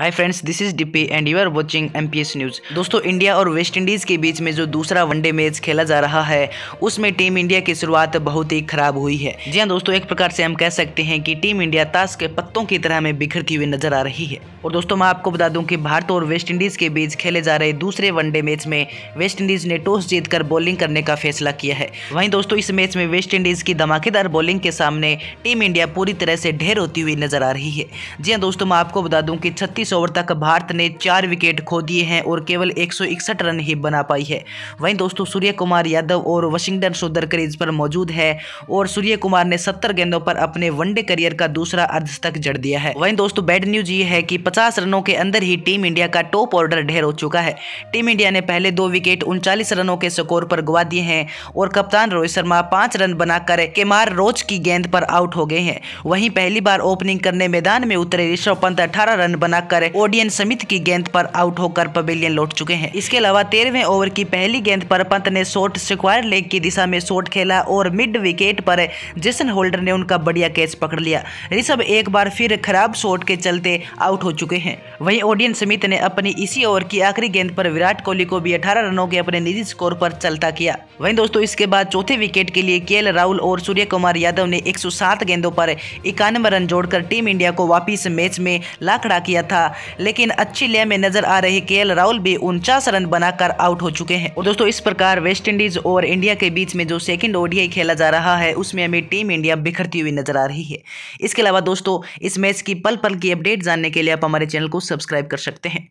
hi friends this is DP and you are watching MPS news दोस्तों India और West Indies के बीच में जो दूसरा वनडे मैच खेला जा रहा है उसमें टीम इंडिया की शुरुआत बहुत ही खराब हुई है जी हाँ दोस्तों एक प्रकार से हम कह सकते हैं कि टीम इंडिया ताश के पत्तों की तरह में बिखरती हुई नजर आ रही है और दोस्तों मैं आपको बता दूं कि भारत और वेस्ट इंडीज के बीच खेले जा रहे दूसरे वनडे मैच में वेस्ट इंडीज ने टॉस जीतकर बॉलिंग करने का फैसला किया है वहीं दोस्तों इस मैच में वेस्ट इंडीज की धमाकेदार बॉलिंग के सामने टीम इंडिया पूरी तरह से ढेर होती हुई नजर आ रही है जी हाँ दोस्तों मैं आपको बता दूं कि छत्तीस इस ओवर तक भारत ने चार विकेट खो दिए हैं और केवल एक रन ही बना पाई है वहीं दोस्तों सूर्य कुमार यादव और वाशिंगटन सुंदर क्रीज पर मौजूद है और सूर्य कुमार ने सत्तर गेंदों पर अपने वनडे करियर का दूसरा अर्धशतक जड़ दिया है वहीं दोस्तों बैड न्यूज ये है कि पचास रनों के अंदर ही टीम इंडिया का टॉप ऑर्डर ढेर हो चुका है टीम इंडिया ने पहले दो विकेट उनचालीस रनों के स्कोर पर गवा दिए हैं और कप्तान रोहित शर्मा पांच रन बनाकर केमार रोज की गेंद पर आउट हो गए हैं वहीं पहली बार ओपनिंग करने मैदान में उतरे ऋषभ पंत अठारह रन बनाकर कर ओडियन समिति की गेंद पर आउट होकर पवेलियन लौट चुके हैं इसके अलावा तेरहवें ओवर की पहली गेंद पर पंत ने शॉर्ट स्क्वायर लेग की दिशा में शॉर्ट खेला और मिड विकेट पर जेसन होल्डर ने उनका बढ़िया कैच पकड़ लिया ऋषभ एक बार फिर खराब शॉट के चलते आउट हो चुके हैं वहीं ओडियन समित ने अपनी इसी ओवर की आखिरी गेंद पर विराट कोहली को भी अठारह रनों के अपने निजी स्कोर पर चलता किया वहीं दोस्तों इसके बाद चौथे विकेट के लिए के राहुल और सूर्य कुमार यादव ने एक गेंदों पर इक्यानवे रन जोड़कर टीम इंडिया को वापिस मैच में लाखड़ा किया था था लेकिन अच्छी लय में नजर आ रहे के राहुल भी उनचास रन बनाकर आउट हो चुके हैं और तो दोस्तों इस प्रकार वेस्ट इंडीज और इंडिया के बीच में जो सेकेंड ओडीआई खेला जा रहा है उसमें हमें टीम इंडिया बिखरती हुई नजर आ रही है इसके अलावा दोस्तों इस मैच की पल पल की अपडेट जानने के लिए आप हमारे चैनल को सब्सक्राइब कर सकते हैं